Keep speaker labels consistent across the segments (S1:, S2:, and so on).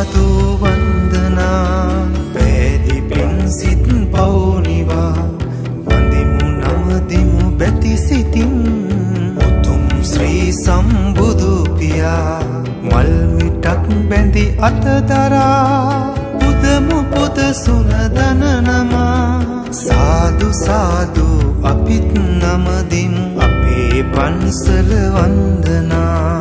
S1: සාදු වන්දනා පැදි පින් සිත් පවුනිවා වඳිමු නමදිමු බැති සිතින් උතුම් ශ්‍රී සම්බුදු පියා මල් මිටක් බැඳි අතදරා පුදමු පුද සුනදන නමා සාදු සාදු අපිත් නමදිමු අපේ පන්සල වන්දනා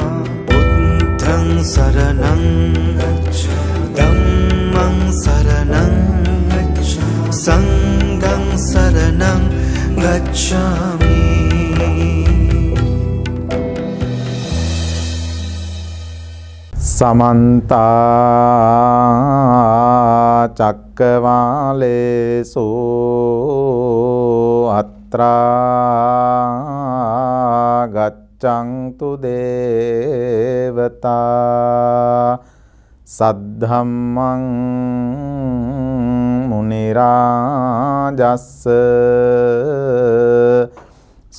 S1: सङ्गं शरणं गच्छामि
S2: समन्ता चक्रवाले अत्रा ग චක්ඛුච්ඡන්තු දේවතා සද්ධම්මං මුනි රාජස්ස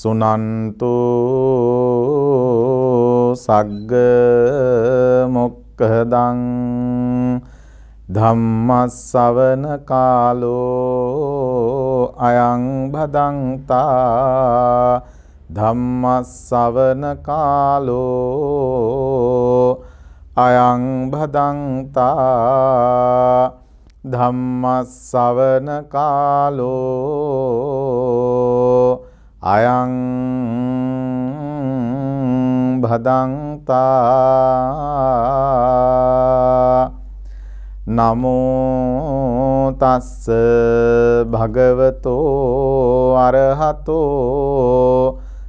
S2: සුනන්තු සග්ග මොක්ඛදං ධම්මස්සවන කාලෝ අයං භදංතා ධම්මස්සවන කාලෝ අයං භදන්තා ධම්මස්සවන කාලෝ අයං භදන්තා නමෝ තස්ස භගවතෝ අරහතෝ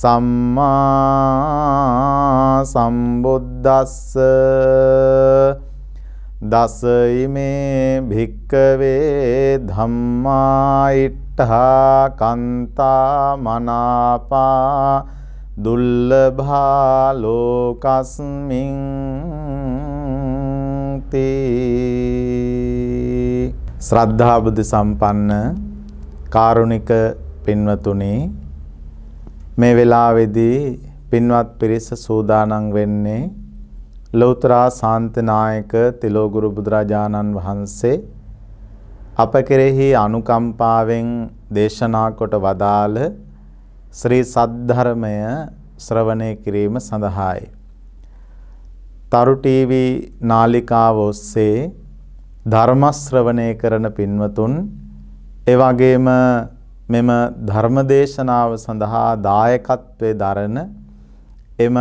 S2: සම්මා සම්බුද්දස්ස දසයිමේ භික්කවේ ධම්මා ඉට්ඨා කන්තා මනාපා දුල්ලභා ලෝකස්මින් තේ ශ්‍රද්ධා බුද්ධ සම්පන්න කාරුණික පින්වතුනි මේ වෙලාවේදී පින්වත් පිරිස සූදානම් වෙන්නේ ලෞතර සාන්තනායක තිලෝගුරු බුදුරජාණන් වහන්සේ අප කෙරෙහි අනුකම්පාවෙන් දේශනා කොට වදාළ ශ්‍රී සද්ධර්මය ශ්‍රවණය කිරීම සඳහායි. තරු ටීවී නාලිකාව ඔස්සේ ධර්ම ශ්‍රවණය කරන පින්වතුන් එවැගේම මෙම ධර්මදේශනාව සඳහා දායකත්වයේ දරන එම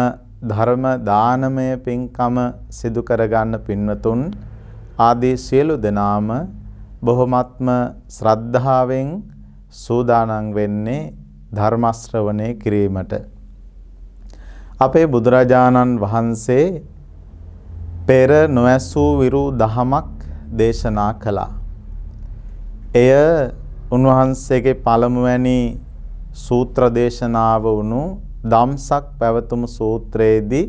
S2: ධර්ම දානමය පින්කම සිදු කරගන්න පින්වතුන් ආදී සියලු දෙනාම බොහොමත්ම ශ්‍රද්ධාවෙන් සූදානම් වෙන්නේ ධර්ම ශ්‍රවණය කිරීමට අපේ බුදුරජාණන් වහන්සේ පෙර නොඇසූ විරු දහමක් දේශනා කළා. එය උන්වහන්සේගේ පළමුවැනි සූත්‍ර දේශනාව වුණු ධම්සක් පැවතුම සූත්‍රයේදී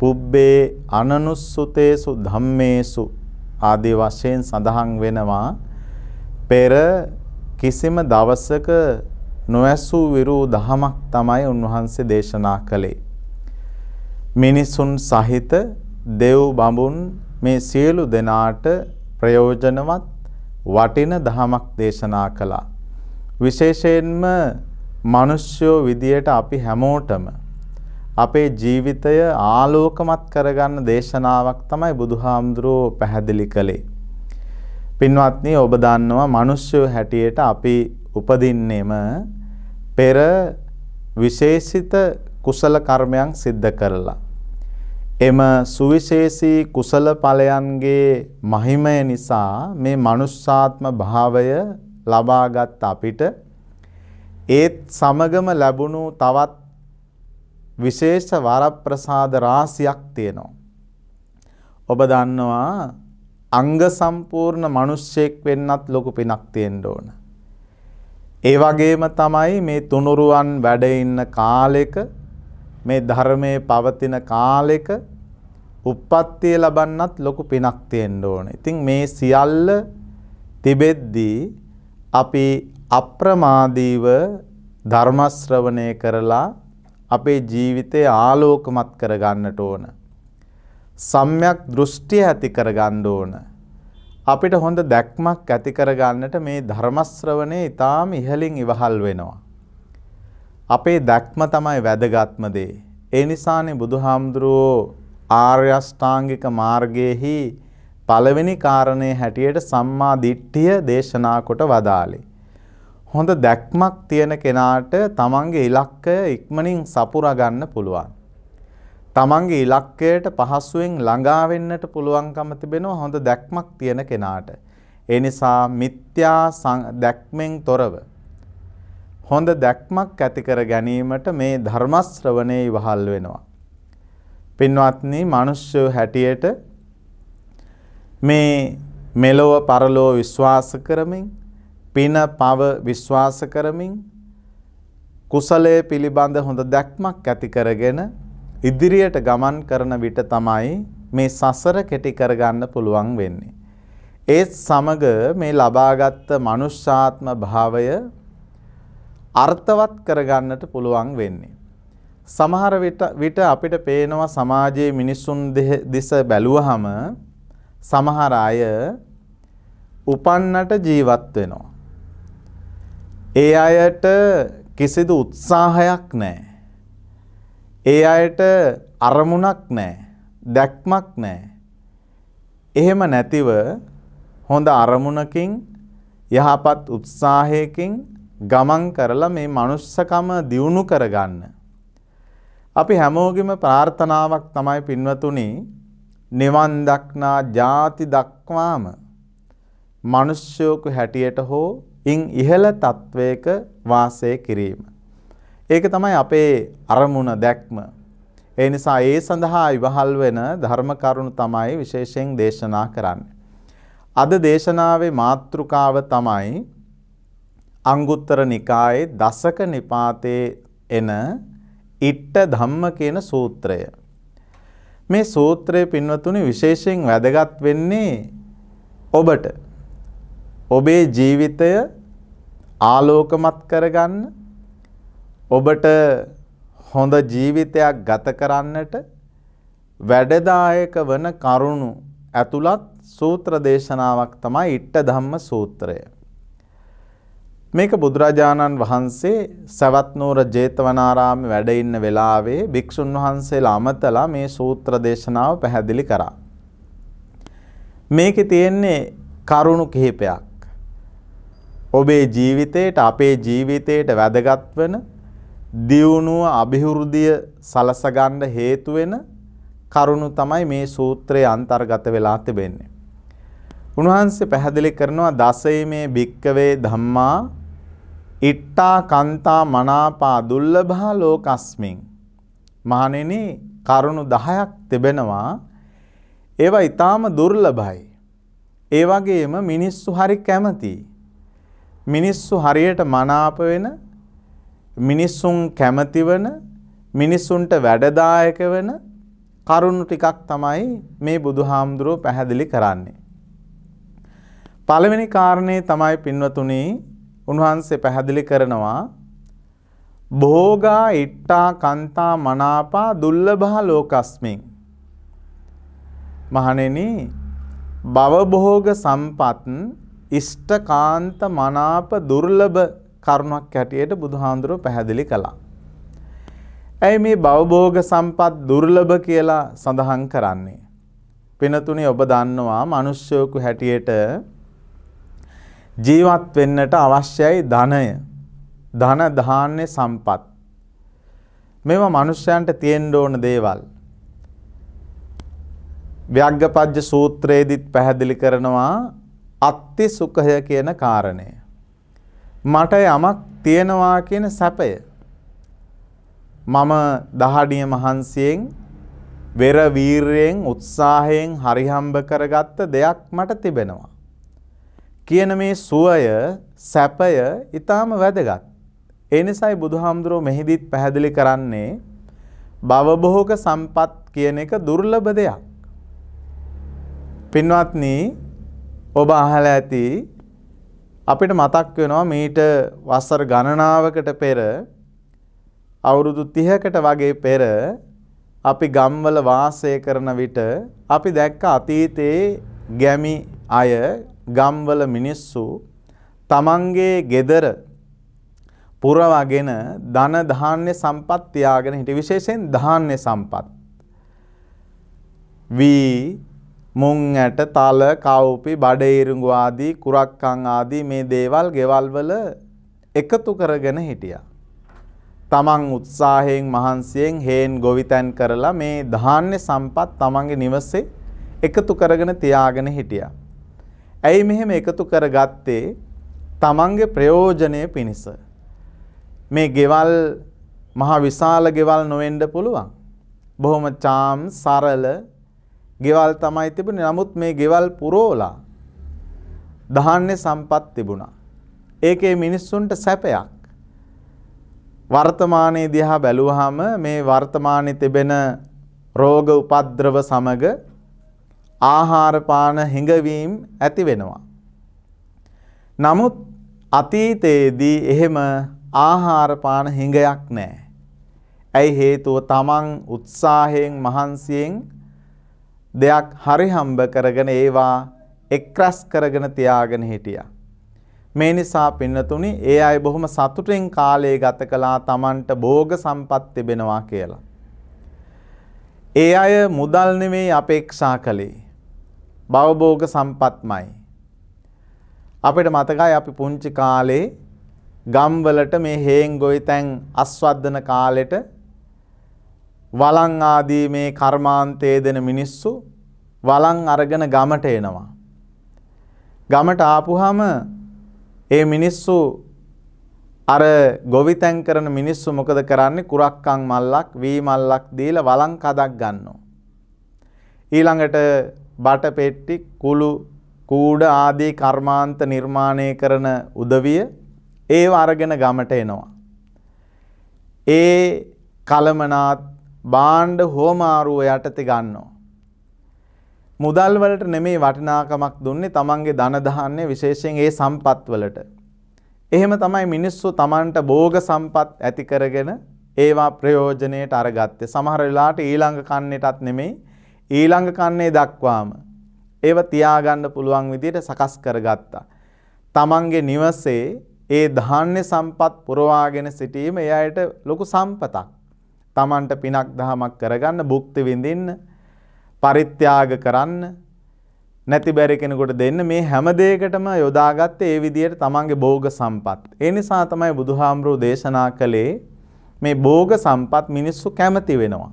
S2: පුබ්බේ අනනුස්සුතේසු ධම්මේසු ආදී වශයෙන් සඳහන් වෙනවා පෙර කිසිම දවසක නොඇසූ විරූ දහමක් තමයි උන්වහන්සේ දේශනා කළේ. මිනිසුන් සහිත දෙව් බඹුන් මේ සියලු දෙනාට ප්‍රයෝජනවත් වටින දහමක් දේශනා කළා. විශේෂයෙන්ම මිනිස්සුෝ විදියට අපි හැමෝටම අපේ ජීවිතය ආලෝකමත් කරගන්න දේශනාවක් තමයි බුදුහාමුදුරුවෝ පැහැදිලි කළේ. පින්වත්නි ඔබ දන්නවා මිනිස්සු හැටියට අපි උපදින්නෙම පෙර විශේෂිත කුසල කර්මයන් සිද්ධ කරලා එම සුවිශේෂී කුසල ඵලයන්ගේ මහිමය නිසා මේ මනුස්සාත්ම භාවය ලබාගත් අපිට ඒත් සමගම ලැබුණු තවත් විශේෂ වරප්‍රසාද රාශියක් තියෙනවා. ඔබ දන්නවා අංග සම්පූර්ණ මිනිස්සෙක් වෙන්නත් ලොකු පිනක් තියෙන්න ඕන. ඒ වගේම තමයි මේ තුනුරුවන් වැඩ ඉන්න කාලෙක මේ ධර්මයේ පවතින කාලෙක උප්පත්තිය ලබන්නත් ලොකු පිනක් තියෙන්න ඕන. ඉතින් මේ සියල්ල තිබෙද්දී අපි අප්‍රමාදීව ධර්ම ශ්‍රවණය කරලා අපේ ජීවිතය ආලෝකමත් කරගන්නට ඕන. සම්‍යක් දෘෂ්ටි ඇති කරගන්න ඕන. අපිට හොඳ දැක්මක් ඇති කරගන්නට මේ ධර්ම ශ්‍රවණය ඊටාම ඉහළින් ඉවහල් වෙනවා. අපේ දැක්ම තමයි වැදගත්ම දේ. ඒ නිසානේ බුදුහාමුදුරුවෝ ආර්ය අෂ්ටාංගික මාර්ගයේහි පළවෙනි කාරණේ හැටියට සම්මා දිට්ඨිය දේශනා කොට වදාළේ. හොඳ දැක්මක් තියෙන කෙනාට තමන්ගේ ඉලක්කය ඉක්මනින් සපුරා ගන්න පුළුවන්. තමන්ගේ ඉලක්කයට පහසුවෙන් ළඟා වෙන්නට පුළුවන්කම තිබෙනවා හොඳ දැක්මක් තියෙන කෙනාට. ඒ නිසා මිත්‍යා දැක්මෙන් තොරව හොඳ දැක්මක් ඇති කර ගැනීමට මේ ධර්ම ශ්‍රවණේ ඉවහල් වෙනවා. පින්වත්නි, මිනිස්සු හැටියට මේ මෙලොව පරලොව විශ්වාස කරමින් පින පව විශ්වාස කරමින් කුසලයේ පිළිබඳ හොඳ දැක්මක් ඇති කරගෙන ඉදිරියට ගමන් කරන විට තමයි මේ සසර කෙටි කරගන්න පුළුවන් වෙන්නේ. ඒත් සමග මේ ලබාගත් මනුෂ්‍යාත්ම භාවය අර්ථවත් කරගන්නට පුළුවන් වෙන්නේ. සමහර විට අපිට පේනවා සමාජයේ මිනිස්සුන් දිස බැලුවහම සමහර අය උපන්නට ජීවත් වෙනවා. ඒ අයට කිසිදු උත්සාහයක් නැහැ. ඒ අයට අරමුණක් නැහැ. දැක්මක් නැහැ. එහෙම නැතිව හොඳ අරමුණකින් යහපත් උත්සාහයකින් ගමන් කරලා මේ මනුස්සකම දියුණු කරගන්න. අපි හැමෝගෙම ප්‍රාර්ථනාවක් තමයි පින්වතුනි නිවන් දක්නා ಜಾති දක්වාම මිනිස්යෝක හැටියට හෝ ඉන් ඉහළ තත්වයක වාසය කිරීම. ඒක තමයි අපේ අරමුණ දැක්ම. ඒ නිසා ඒ සඳහා ඉවහල් වෙන ධර්ම කරුණු තමයි විශේෂයෙන් දේශනා කරන්නේ. අද දේශනාවේ මාතෘකාව තමයි අංගුත්තර නිකායේ දසක නිපාතේ එන ඉට්ට ධම්ම කියන සූත්‍රය. මේ සූත්‍රය පින්වතුනි විශේෂයෙන් වැදගත් වෙන්නේ ඔබට ඔබේ ජීවිතය ආලෝකමත් කරගන්න ඔබට හොඳ ජීවිතයක් ගත කරන්නට වැඩදායක වන කරුණු ඇතුළත් සූත්‍ර දේශනාවක් තමයි ඉට්ට ධම්ම සූත්‍රය. මේක බුදුරජාණන් වහන්සේ සවත්නෝර ජේතවනාරාමේ වැඩ ඉන්න වෙලාවේ භික්ෂුන් වහන්සේලා අමතලා මේ සූත්‍ර දේශනාව පැහැදිලි කරා. මේකේ තියෙන්නේ කරුණු කිහිපයක්. ඔබේ ජීවිතයට අපේ ජීවිතයට වැදගත් වෙන දියුණුව અભිවෘද්ධිය සලසගන්න හේතු වෙන කරුණු තමයි මේ සූත්‍රයේ අන්තර්ගත වෙලා තිබෙන්නේ. උන්වහන්සේ පැහැදිලි කරනවා දසයේ මේ භික්කවේ ධම්මා ඉට්ටා කන්තා මනාපා දුල්ලභා ලෝකස්මින් මහණෙනි කරුණු 10ක් තිබෙනවා ඒවා ඊටාම දුර්ලභයි ඒ වගේම මිනිස්සු හරි කැමති මිනිස්සු හරියට මනාප වෙන මිනිස්සුන් කැමති වෙන මිනිස්සුන්ට වැඩදායක වෙන කරුණු ටිකක් තමයි මේ බුදුහාමුදුරුව පැහැදිලි කරන්නේ. පළවෙනි කාරණේ තමයි පින්වතුනි උන්වහන්සේ පැහැදිලි කරනවා භෝගා ඉට්ටා කන්තා මනාපා දුල්ලභා ලෝකස්මින් මහණෙනි භවභෝග සම්පත් ඉෂ්ඨකාන්ත මනාප දුර්ලභ කරුණක් හැටියට බුදුහාඳුරෝ පැහැදිලි කළා. ඇයි මේ භවභෝග සම්පත් දුර්ලභ කියලා සඳහන් කරන්නේ? පිනතුනේ ඔබ දන්නවා මිනිස්සෙකු හැටියට ජීවත් වෙන්නට අවශ්‍යයි ධනය. ධන ධාන්‍ය සම්පත්. මේවා මිනිස්යන්ට තියෙන්න ඕන දේවල්. ව්‍යග්ගපජ්ජ සූත්‍රයේදීත් පැහැදිලි කරනවා අත්ති සුඛය කියන කාරණය. මට යමක් තියෙනවා කියන සැපය. මම දහඩිය මහන්සියෙන් වෙර වීරයෙන් උත්සාහයෙන් හරිහම්බ කරගත්ත දෙයක් මට තිබෙනවා. කියන මේ සුවය සැපය ඊටාම වැදගත්. ඒ නිසායි බුදුහාමුදුරුව මෙහිදීත් පැහැදිලි කරන්නේ භවභෝග සම්පත් කියන එක දුර්ලභ දෙයක්. පින්වත්නි ඔබ අහලා ඇති අපිට මතක් වෙනවා මීට වසර ගණනාවකට පෙර අවුරුදු 30කට වගේ පෙර අපි ගම්වල වාසය කරන විට අපි දැක්ක අතීතයේ ගැමි අය ගම්වල මිනිස්සු තමන්ගේ ගෙදර පුරවගෙන ධන ධාන්‍ය සම්පත් තියාගෙන හිටිය විශේෂයෙන් ධාන්‍ය සම්පත්. වී මුං ඇට තල කව්පි බඩ ඉරුඟු ආදී කුරක්කන් ආදී මේ දේවල් ගෙවල් වල එකතු කරගෙන හිටියා. තමන් උත්සාහයෙන් මහන්සියෙන් හේන් ගොවිතැන් කරලා මේ ධාන්‍ය සම්පත් තමන්ගේ නිවසේ එකතු කරගෙන තියාගෙන හිටියා. ඇයි මෙහෙම එකතු කරගත්තේ? තමන්ගේ ප්‍රයෝජනය පිණිස. මේ ගෙවල් මහා විශාල ගෙවල් නොවෙන්න පුළුවන්. බොහොම චාම් සරල ගෙවල් තමයි තිබුණේ. නමුත් මේ ගෙවල් පුරෝලා දහන්නේ සම්පත් තිබුණා. ඒකේ මිනිස්සුන්ට සැපයක්. වර්තමානයේ දිහා බැලුවහම මේ වර්තමානයේ තිබෙන රෝග උපද්‍රව සමග ආහාර පාන හිඟවීම් ඇති වෙනවා. නමුත් අතීතයේදී එහෙම ආහාර පාන හිඟයක් නැහැ. ඇයි හේතුව තමන් උත්සාහයෙන් මහන්සියෙන් දෙයක් හරි හම්බ කරගෙන ඒවා එක්රස් කරගෙන තියාගෙන හිටියා. මේ නිසා පින්නතුනි ඒ අය බොහොම සතුටෙන් කාලය ගත කළා තමන්ට භෝග සම්පත් තිබෙනවා කියලා. ඒ අය මුදල් නෙමෙයි අපේක්ෂා කළේ. භවභෝග සම්පත්මයි. අපිට මතකයි අපි පුංචි කාලේ ගම් වලට මේ හේන් ගොවිතැන් අස්වද්දන කාලෙට වළං ආදී මේ කර්මාන්තයේ දෙන මිනිස්සු වළං අරගෙන ගමට එනවා. ගමට ආපුහම ඒ මිනිස්සු අර ගොවිතැන් කරන මිනිස්සු මොකද කරන්නේ කුරක්කන් මල්ලක් වී මල්ලක් දීලා වළං කදක් ගන්නවා. ඊළඟට බටපෙට්ටි කුළු කූඩ ආදී කර්මාන්ත නිර්මාණය කරන උදවිය ඒව අරගෙන ගමට එනවා. ඒ කලමනාත් බාණ්ඩ හෝමාරුව යටති ගන්නවා. මුදල් වලට නෙමේ වටිනාකමක් දුන්නේ තමන්ගේ ධන දහන්නේ විශේෂයෙන් ඒ සම්පත් වලට. එහෙම තමයි මිනිස්සු තමන්ට භෝග සම්පත් ඇති කරගෙන ඒවා ප්‍රයෝජනයට අරගත්තේ. සමහර වෙලාවට ඊළඟ කන්නටත් නෙමෙයි ඊළඟ කන්නේ දක්වාම ඒව තියාගන්න පුළුවන් විදිහට සකස් කරගත්තා. තමන්ගේ නිවසේ ඒ ධාන්‍ය සම්පත් පුරවාගෙන සිටීම ඒ අයට ලොකු සම්පතක්. තමන්ට පිනක් දහමක් කරගන්න භුක්ති විඳින්න පරිත්‍යාග කරන්න නැති බැරි කෙනෙකුට දෙන්න මේ හැම දෙයකටම යොදාගත්තේ ඒ විදිහට තමන්ගේ භෝග සම්පත්. ඒ නිසා තමයි බුදුහාමුදුරුවෝ දේශනා කළේ මේ භෝග සම්පත් මිනිස්සු කැමති වෙනවා.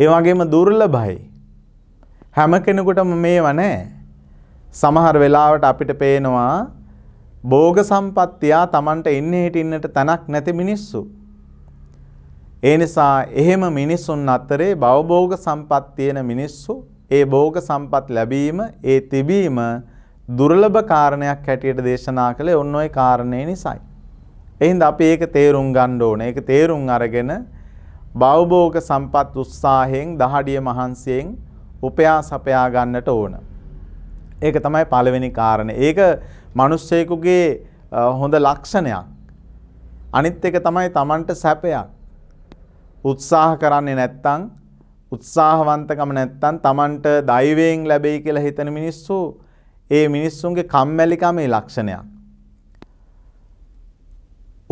S2: ඒ වගේම දුර්ලභයි. හැම කෙනෙකුටම මේව නැහැ. සමහර වෙලාවට අපිට පේනවා භෝග සම්පත්තියා Tamanට ඉන්න හිටින්නට තැනක් නැති මිනිස්සු. ඒ නිසා එහෙම මිනිස්සුන් අතරේ භවභෝග සම්පත් තියෙන මිනිස්සු ඒ භෝග සම්පත් ලැබීම ඒ තිබීම දුර්ලභ කාරණයක් හැටියට දේශනා කළේ ඔන්න ඔය කාරණේ නිසයි. එහෙනම් අපි ඒක තේරුම් ගන්න ඕනේ. ඒක තේරුම් අරගෙන බෞභෝග සම්පත් උත්සාහයෙන් දහඩිය මහන්සියෙන් උපයා සපයා ගන්නට ඕන. ඒක තමයි පළවෙනි කාරණේ. ඒක මිනිස්සෙකුගේ හොඳ ලක්ෂණයක්. අනිත් එක තමයි Tamanට සැපයක්. උත්සාහ කරන්නේ නැත්තම් උත්සාහවන්තකම නැත්තම් Tamanට දෛවයෙන් ලැබෙයි කියලා හිතන මිනිස්සු ඒ මිනිස්සුන්ගේ කම්මැලිකමේ ලක්ෂණයක්.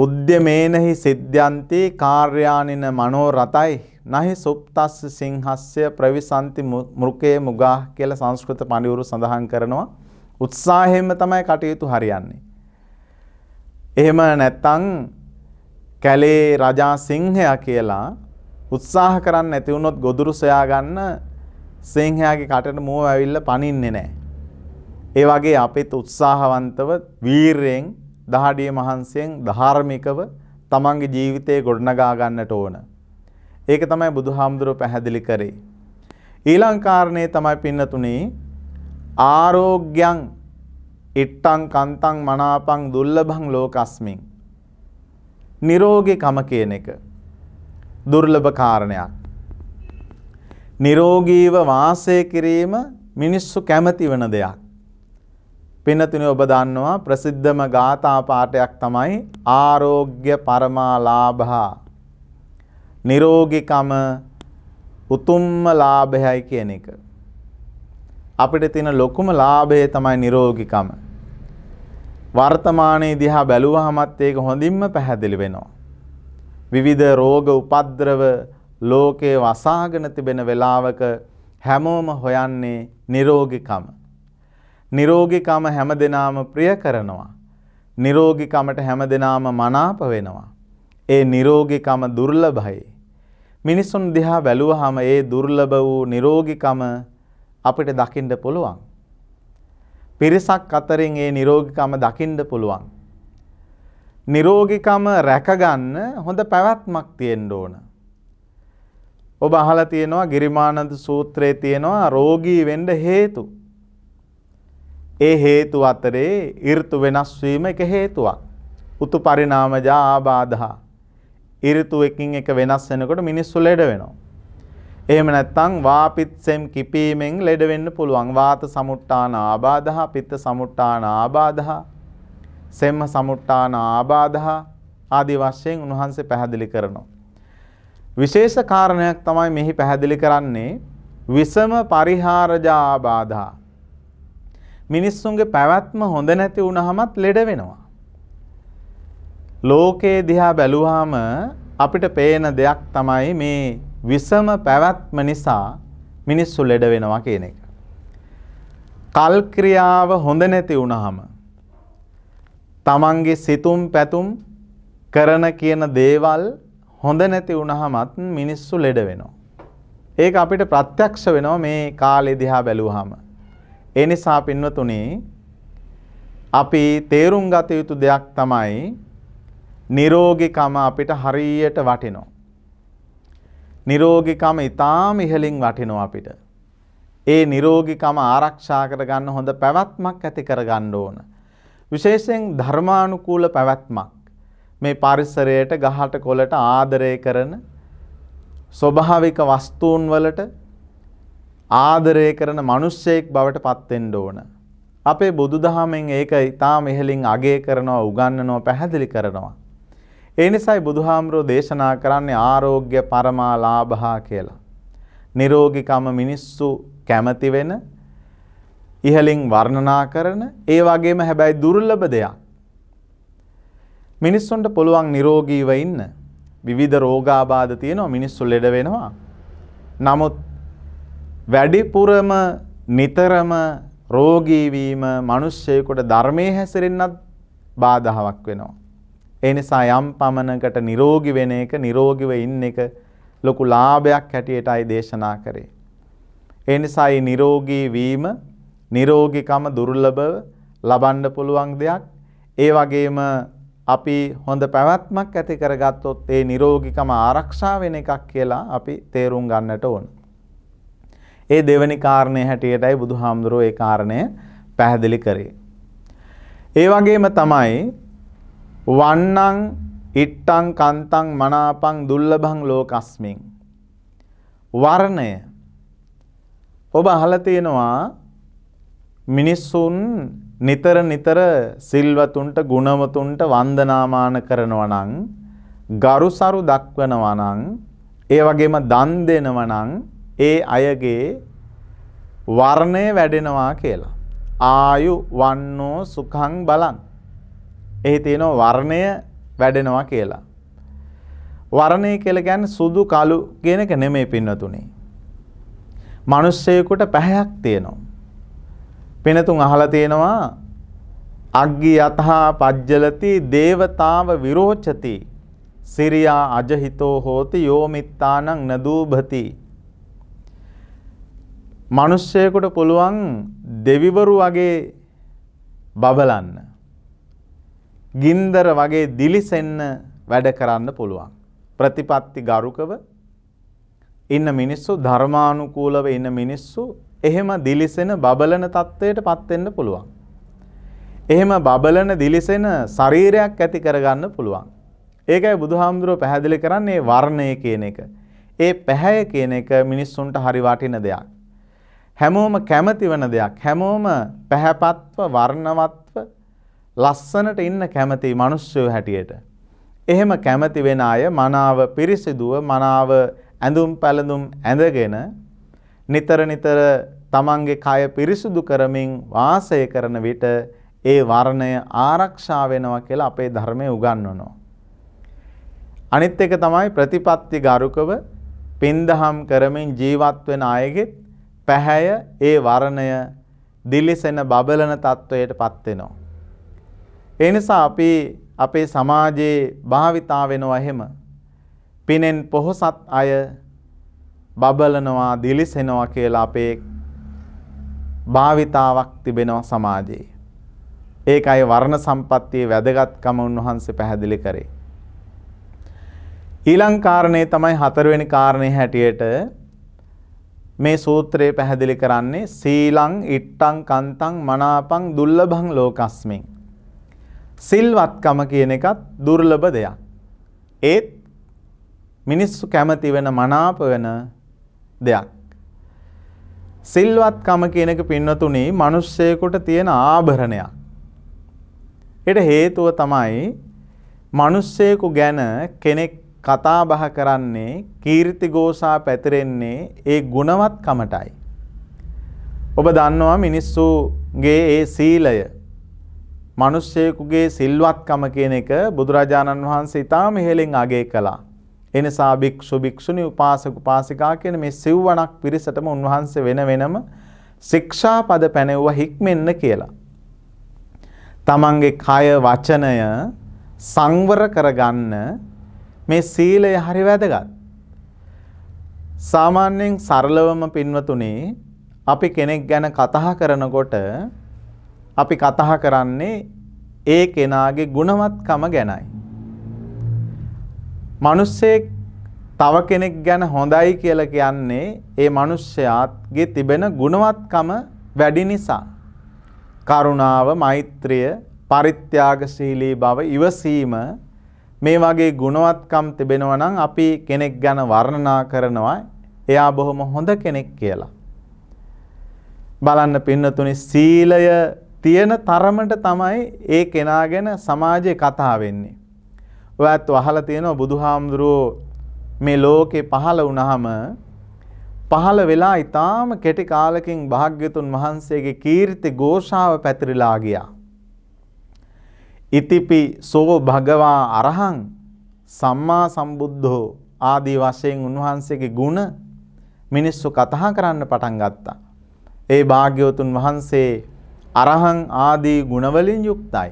S2: උද්‍යමේනහි සිද්ධන්ති කාර්යානින මනෝරතයි නහි සුප්තස්ස සිංහස්ය ප්‍රවිසන්ති මෘකේ මුගා කියලා සංස්කෘත පඬිවරු සඳහන් කරනවා උත්සාහයෙන්ම තමයි කටයුතු හරියන්නේ එහෙම නැත්තම් කැලේ රජා සිංහයා කියලා උත්සාහ කරන්න නැති වුණොත් ගොදුරු සොයා ගන්න සිංහයාගේ කටට මෝව ඇවිල්ලා පනින්නේ නැහැ ඒ වගේ අපිත් උත්සාහවන්තව වීරයෙන් දහඩිය මහන්සියෙන් ධාර්මිකව තමන්ගේ ජීවිතය ගොඩනගා ගන්නට ඕන. ඒක තමයි බුදුහාමුදුරුව පැහැදිලි කරේ. ඊළං කාරණේ තමයි පින්නතුනේ ආරෝග්‍යං ඉට්ටං කන්තං මනාපං දුර්ලභං ලෝකස්මින් නිරෝගීකම කියන එක දුර්ලභ කාරණයක් නිරෝගීව වාසය කිරීම මිනිස්සු කැමති වෙන දෙයක් පින්නතුනි ඔබ දන්නවා ප්‍රසිද්ධම ගාථා පාඨයක් තමයි ආරෝග්‍ය පරමාලාභා නිරෝගිකම උතුම්ම ලාභයයි කියන එක අපිට තියෙන ලොකුම ලාභය තමයි නිරෝගිකම වර්තමානයේ දිහා බැලුවහමත් ඒක හොඳින්ම පැහැදිලි වෙනවා විවිධ රෝග උපද්‍රව ලෝකේ වසාගෙන තිබෙන වෙලාවක හැමෝම හොයන්නේ නිරෝගිකම නිරෝගිකම හැම දෙනාම ප්‍රිය කරනවා. නිරෝගිකමට හැම දෙනාම මනාප වෙනවා. ඒ නිරෝගිකම දුර්ලභයි. මිනිස්සුන් දිහා බැලුවහම ඒ දුර්ලභ වූ නිරෝගිකම අපිට දකින්න පුළුවන්. පිරිසක් අතරින් ඒ නිරෝගිකම දකින්න පුළුවන්. නිරෝගිකම රැකගන්න හොඳ පැවැත්මක් තියෙන්න ඕන. ඔබ අහලා තියෙනවා ගිරිමානන්ද සූත්‍රයේ තියෙනවා රෝගී වෙන්න හේතු ඒ හේතු අතරේ ඍතු වෙනස් වීම එක හේතුවක්. උතු පරිණාමජා ආබාධා. ඍතු එකකින් එක වෙනස් වෙනකොට මිනිස්සු ලෙඩ වෙනවා. එහෙම නැත්නම් වාපිත්සෙම් කිපීමෙන් ලෙඩ වෙන්න පුළුවන්. වාත සමුට්ටාන ආබාධා, පිත්ත සමුට්ටාන ආබාධා, සෙම්ම සමුට්ටාන ආබාධා ආදී වශයෙන් උන්වහන්සේ පැහැදිලි කරනවා. විශේෂ කාරණයක් තමයි මෙහි පැහැදිලි කරන්නේ විසම පරිහාරජා ආබාධා මිනිස්සුන්ගේ පැවැත්ම හොඳ නැති වුණහමත් ලෙඩ වෙනවා. ලෝකයේ දිහා බැලුවාම අපිට පේන දෙයක් තමයි මේ විසම පැවැත්ම නිසා මිනිස්සු ලෙඩ වෙනවා කියන එක. කල් ක්‍රියාව හොඳ නැති වුණහම තමන්ගේ සිතුම් පැතුම් කරන කියන දේවල් හොඳ නැති වුණහමත් මිනිස්සු ලෙඩ වෙනවා. ඒක අපිට ප්‍රත්‍යක්ෂ වෙනවා මේ කාලේ දිහා බැලුවාම. ඒ නිසා පින්වතුනි අපි තේරුම් ගත යුතු දෙයක් තමයි නිරෝගිකම අපිට හරියට වටිනවා. නිරෝගිකම ඊටාම ඉහලින් වටිනවා අපිට. ඒ නිරෝගිකම ආරක්ෂා කරගන්න හොඳ පැවැත්මක් ඇති කරගන්න ඕන. විශේෂයෙන් ධර්මානුකූල පැවැත්මක්. මේ පරිසරයට ගහට කොළට ආදරය කරන ස්වභාවික වස්තුන් වලට ආදරය කරන මිනිස්සෙක් බවට පත් වෙන්න ඕන. අපේ බුදුදහමෙන් ඒක ඊටාම ඉහලින් අගය කරනවා, උගන්වනවා, පැහැදිලි කරනවා. ඒ නිසායි බුදුහාමරෝ දේශනා කරන්නේ ආරෝග්‍ය පරමාලාභා කියලා. නිරෝගිකම මිනිස්සු කැමති වෙන ඉහලින් වර්ණනා කරන ඒ වගේම හැබැයි දුර්ලභ දෙයක්. මිනිස්සුන්ට පුළුවන් නිරෝගීව ඉන්න විවිධ රෝගාබාධ තියෙනවා මිනිස්සු ලෙඩ වෙනවා. නමුත් වැඩිපුරම නිතරම රෝගීවීම මනුෂ්‍යයකුට ධර්මය හැසිරෙන්න්නත් බාධාවක් වෙනවා. ඒ නිසා යම් පමණකට නිරෝගි වෙන එක නිරෝගිව ඉන්න එක ලොකු ලාභයක් හැටියටයි දේශනා කරේ. ඒ නිසායි නිරෝගී වීම නිරෝගිකම දුර්ලභව ලබන්න පුළුවන් දෙයක්. ඒ වගේම අපි හොඳ පැවැත්මක් ඇති කරගත්තොත් ඒ නිරෝගිකම ආරක්ෂා වෙන එකක් කියලා අපි තේරුම් ගන්නට ඕන. ඒ දෙවැනි කාරණය හැටියටයි බුදුහාමුදුරුවෝ ඒ කාරණය පැහැදිලි කරේ. ඒ වගේම තමයි වන්නං ඉට්ටං කන්තං මනාපං දුල්ලභං ලෝකස්මින් වර්ණය ඔබ අහලා තියෙනවා මිනිස්සුන් නිතර නිතර සිල්වතුන්ට ගුණවතුන්ට වන්දනාමාන කරනවා නම් ගරුසරු දක්වනවා නම් ඒ වගේම දන් දෙනවා නම් ඒ අයගේ වර්ණය වැඩෙනවා කියලා. ආයු වන්නෝ සුඛං බලං. එහි තියෙනවා වර්ණය වැඩෙනවා කියලා. වර්ණය කියලා කියන්නේ සුදු කළු කියන එක නෙමෙයි පින්නතුනේ. මිනිස්සෙකුට පැහැයක් තියෙනවා. පිනතුන් අහලා තියෙනවා අග්ගි යතහා පජ්ජලති දේවතාව විරෝචති සිරියා අජහිතෝ හෝති යෝමිත්තානං නදූභති මිනිස්සයෙකුට පුළුවන් දෙවිවරු වගේ බබලන්න. ගින්දර වගේ දිලිසෙන්න වැඩ කරන්න පුළුවන්. ප්‍රතිපත්ති ගරුකව ඉන්න මිනිස්සු ධර්මානුකූලව ඉන්න මිනිස්සු එහෙම දිලිසෙන බබලන තත්ත්වයට පත් වෙන්න පුළුවන්. එහෙම බබලන දිලිසෙන ශරීරයක් ඇති කරගන්න පුළුවන්. ඒකයි බුදුහාමුදුරුව පැහැදිලි කරන්නේ වර්ණය කියන එක. ඒ පැහැය කියන එක මිනිස්සුන්ට හරි වටින දෙයක්. හැමෝම කැමති වන දෙයක් හැමෝම පැහැපත්ව වර්ණවත්ව ලස්සනට ඉන්න කැමති මිනිස්සු හැටියට එහෙම කැමති වෙන අය මනාව පිරිසිදුව මනාව ඇඳුම් පැළඳුම් ඇඳගෙන නිතර නිතර තමන්ගේ කය පිරිසුදු කරමින් වාසය කරන විට ඒ වර්ණය ආරක්ෂා වෙනවා කියලා අපේ ධර්මයේ උගන්වනවා අනිත් එක තමයි ප්‍රතිපත්ති ගරුකව පින්දහම් කරමින් ජීවත් වෙන අයගෙත් පැහැය ඒ වර්ණය දිලිසෙන බබලන තත්වයට පත් වෙනවා. ඒ නිසා අපි අපේ සමාජයේ භාවිතා වෙනවා එහෙම. පිනෙන් පොහොසත් අය බබලනවා දිලිසෙනවා කියලා අපේ භාවිතාවක් තිබෙනවා සමාජයේ. ඒකයි වර්ණ සම්පත්තියේ වැදගත්කම උන්වහන්සේ පැහැදිලි කරේ. ඊළං කාරණේ තමයි හතරවෙනි කාරණේ හැටියට මේ සූත්‍රය පැහැදිලි කරන්නේ සීලං ඉට්ටං කන්තං මනාපං දුර්ලභං ලෝකස්මින්. සිල්වත්කම කියන එකත් දුර්ලභ දෙයක්. ඒත් මිනිස්සු කැමති වෙන මනාප වෙන දෙයක්. සිල්වත්කම කියන එක පින්නතුණි මිනිස්සෙකුට තියෙන ආභරණයක්. ඒට හේතුව තමයි මිනිස්සෙකු ගැන කෙනෙක් කතා බහ කරන්නේ කීර්තිගෝසා පැතිරෙන්නේ ඒ ගුණවත්කමටයි. ඔබ දන්නවා මිනිස්සුගේ ඒ සීලය මිනිස්සෙකුගේ සිල්වත්කම කියන එක බුදුරජාණන් වහන්සේ ඉතාම ඉහළින් අගය කළා. එනිසා භික්ෂු භික්ෂුණී උපාසක උපාසිකා කියන මේ සිව්වණක් පිරිසටම උන්වහන්සේ වෙන වෙනම ශික්ෂාපද පැනෙවුවා හික්මෙන්න කියලා. තමන්ගේ කය වචනය සංවර කරගන්න මේ සීලය හරි වැදගත්. සාමාන්‍යයෙන් සරලවම පින්වතුනේ අපි කෙනෙක් ගැන කතා කරනකොට අපි කතා කරන්නේ ඒ කෙනාගේ ගුණවත්කම ගැනයි. මිනිස්සෙක් තව කෙනෙක් ගැන හොඳයි කියලා කියන්නේ ඒ මිනිස්යාගේ තිබෙන ගුණවත්කම වැඩි නිසා. කරුණාව, මෛත්‍රිය, පරිත්‍යාගශීලී බව, ඉවසීම මේ වගේ ගුණවත්කම් තිබෙනවා නම් අපි කෙනෙක් ගැන වර්ණනා කරනවා එයා බොහොම හොඳ කෙනෙක් කියලා. බලන්න පින්නතුනි සීලය තියෙන තරමට තමයි ඒ කෙනා ගැන සමාජයේ කතා වෙන්නේ. ඔයත් අහලා තියෙනවා බුදුහාමුදුරුවෝ මේ ලෝකේ පහළ වුණාම පහළ වෙලා ඊටාම කෙටි කාලෙකින් භාග්‍යතුන් වහන්සේගේ කීර්ති ഘോഷාව පැතිරිලා ගියා. ඉතිපි සෝ භගවා අරහං සම්මා සම්බුද්ධෝ ආදී වශයෙන් උන්වහන්සේගේ ගුණ මිනිස්සු කතා කරන්න පටන් ගත්තා. ඒ භාග්‍යවතුන් වහන්සේ අරහං ආදී ගුණවලින් යුක්තයි.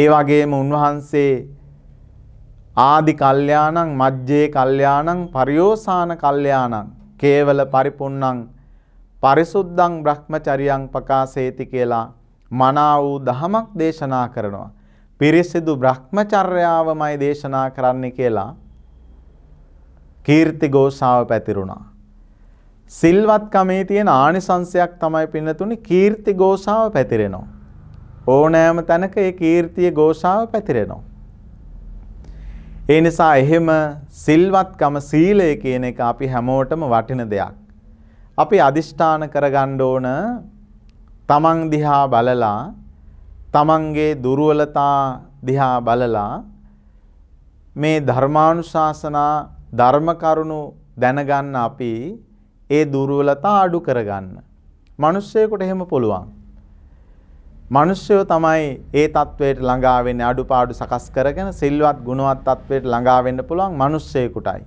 S2: ඒ වගේම උන්වහන්සේ ආදි කල්යාණං මජ්ජේ කල්යාණං පරියෝසాన කල්යාණං කේවල පරිපුන්නං පරිසුද්ධං බ්‍රහ්මචරියං පකාසේති කියලා මනා වූ දහමක් දේශනා කරනවා. පිරිසිදු බ්‍රහ්මචර්යාවමයි දේශනා කරන්න කියලා කීර්ති ගෝසාව පැතිරුණා. සිල්වත්කමේ තියෙන ආනිසංශයක් තමයි පින්නතුනි කීර්ති ගෝසාව පැතිරෙනවා. ඕනෑම තැනක ඒ කීර්තිය ගෝසාව පැතිරෙනවා. ඒ නිසා එහෙම සිල්වත්කම සීලය කියන එක අපි හැමෝටම වටින දෙයක්. අපි අදිෂ්ඨාන කරගන්න ඕන තමන් දිහා බලලා තමන්ගේ දුර්වලතා දිහා බලලා මේ ධර්මානුශාසනා ධර්ම කරුණු දැනගන්න අපි ඒ දුර්වලතා අඩු කරගන්න. මිනිස්සෙකුට එහෙම පුළුවන්. මිනිස්සයෝ තමයි ඒ தത്വයට ළඟා වෙන්නේ අඩුපාඩු සකස් කරගෙන සිල්වත් ගුණවත් தത്വයට ළඟා වෙන්න පුළුවන් මිනිස්සෙකුටයි.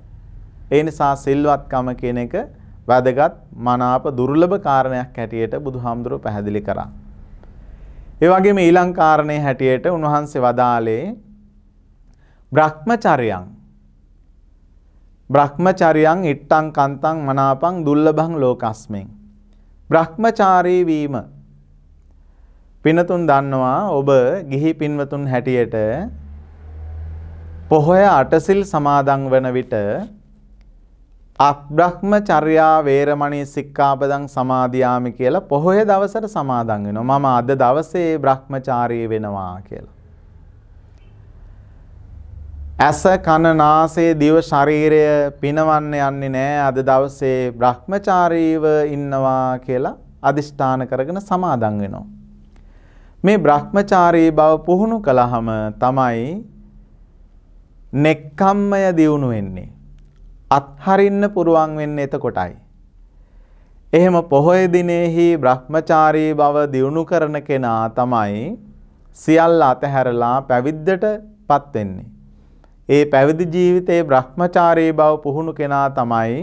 S2: ඒ නිසා සිල්වත්කම කියන එක වැදගත් මනාප දුර්ලභ කාරණයක් හැටියට බුදුහාමුදුරුව පැහැදිලි කරා. ඒ වගේම ඊළං කාරණේ හැටියට උන්වහන්සේ වදාලේ බ්‍රහ්මචර්යං බ්‍රහ්මචර්යං ඉට්ටං කන්තං මනාපං දුර්ලභං ලෝකස්මෙන් බ්‍රහ්මචාරී වීම පිනතුන් දන්නවා ඔබ ගිහි පින්වතුන් හැටියට පොහොය අටසිල් සමාදන් වන විට අබ්‍රහ්මචර්යා වේරමණී සික්ඛාපදං සමාදියාමි කියලා පොහොය දවසට සමාදන් වෙනවා. මම අද දවසේ බ්‍රහ්මචාරී වෙනවා කියලා. ඇස කන නාසය දිව ශරීරය පිනවන්න යන්නේ නැහැ. අද දවසේ බ්‍රහ්මචාරීව ඉන්නවා කියලා අදිෂ්ඨාන කරගෙන සමාදන් වෙනවා. මේ බ්‍රහ්මචාරී බව පුහුණු කළාම තමයි නෙක්ඛම්මය දියුණු වෙන්නේ. අත්හරින්න පුරුවන් වෙන්නේ එතකොටයි. එහෙම පොහොය දිනෙහි බ්‍රහ්මචාරී බව දියුණු කරන කෙනා තමයි සියල්ල අතහැරලා පැවිද්දට පත් වෙන්නේ. ඒ පැවිදි ජීවිතයේ බ්‍රහ්මචාරී බව පුහුණු කෙනා තමයි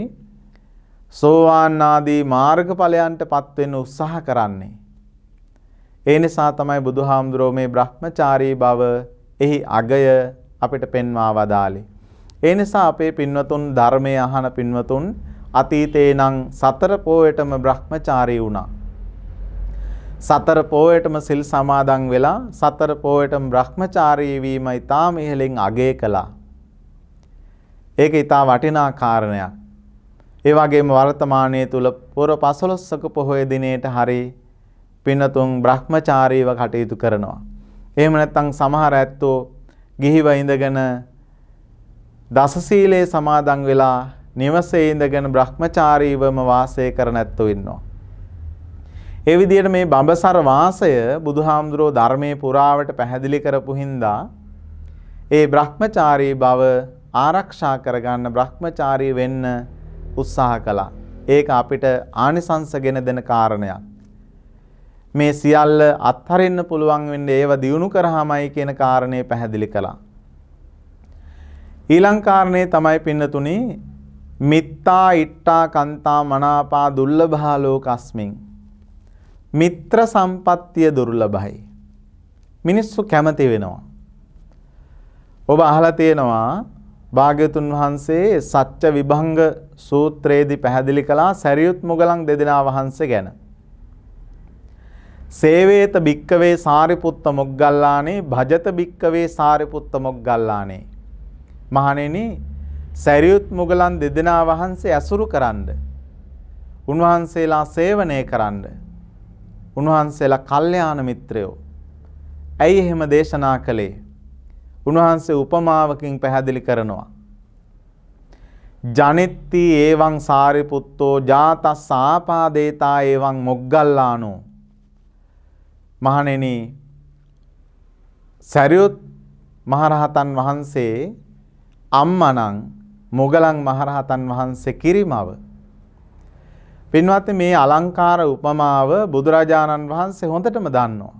S2: සෝවාන් ආදී මාර්ගඵලයන්ට පත් වෙන්න උත්සාහ කරන්නේ. ඒ නිසා තමයි බුදුහාමුදුරුවෝ මේ බ්‍රහ්මචාරී බව එහි අගය අපිට පෙන්වා වදාළේ. ඒ නිසා අපේ පින්වතුන් ධර්මයේ අහන පින්වතුන් අතීතේ නම් සතර පෝයටම Brahmachari වුණා. සතර පෝයටම සිල් සමාදන් වෙලා සතර පෝයටම Brahmachari වීම ඊටාම ඉහලින් අගය කළා. ඒක ඊටා වටිනා කාරණයක්. ඒ වගේම වර්තමානයේ තුල පොර 15ක පොහොය දිනේට හරි පින්නතුන් Brahmacharyව කටයුතු කරනවා. එහෙම නැත්නම් සමහර ඇත්තෝ ගිහිව ඉඳගෙන දසසීලයේ සමාදන් වෙලා නිවසේ ඉඳගෙන බ්‍රහ්මචාරීවම වාසය කරන ඇත්තෝ ඉන්නවා. ඒ විදිහට මේ බඹසර වාසය බුදුහාමුදුරෝ ධර්මයේ පුරාවට පැහැදිලි කරපු හින්දා ඒ බ්‍රහ්මචාරී බව ආරක්ෂා කරගන්න බ්‍රහ්මචාරී වෙන්න උත්සාහ කළා. ඒක අපිට ආනිසංසගෙන දෙන කාරණයක්. මේ සියල්ල අත්හරින්න පුළුවන් වෙන්නේ ඒව දියුණු කරාමයි කියන කාරණේ පැහැදිලි කළා. ඊළං කාරණේ තමයි පින්නතුනි මිත්තා ඉට්ටා කන්තා මනාපා දුර්ලභා ලෝකස්මින් මිත්‍ර සම්පත්තිය දුර්ලභයි මිනිස්සු කැමති වෙනවා ඔබ අහලා තියෙනවා භාග්‍යතුන් වහන්සේ සත්‍ය විභංග සූත්‍රයේදී පැහැදිලි කළා සැරියුත් මුගලන් දෙදෙනා වහන්සේ ගැන සේවේත භික්කවේ සාරිපුත්ත මොග්ගල්ලානේ භජත භික්කවේ සාරිපුත්ත මොග්ගල්ලානේ මහණෙනි සැරියුත් මුගලන් දෙදෙනා වහන්සේ ඇසුරු කරන්න. උන්වහන්සේලා සේවනය කරන්න. උන්වහන්සේලා කල්යාණ මිත්‍රයෝ. ඇයි එහෙම දේශනා කළේ? උන්වහන්සේ උපමාවකින් පැහැදිලි කරනවා. ජනිත්ති ඒවං සාරිපුත්තෝ ජාතස් ආපාදේතා ඒවං මොග්ගල්ලානෝ මහණෙනි සරියුත් මහරහතන් වහන්සේ අම්මනං මොගලන් මහරහතන් වහන්සේ කිරිමව. පින්වත්නි මේ අලංකාර උපමාව බුදුරජාණන් වහන්සේ හොඳටම දන්නවා.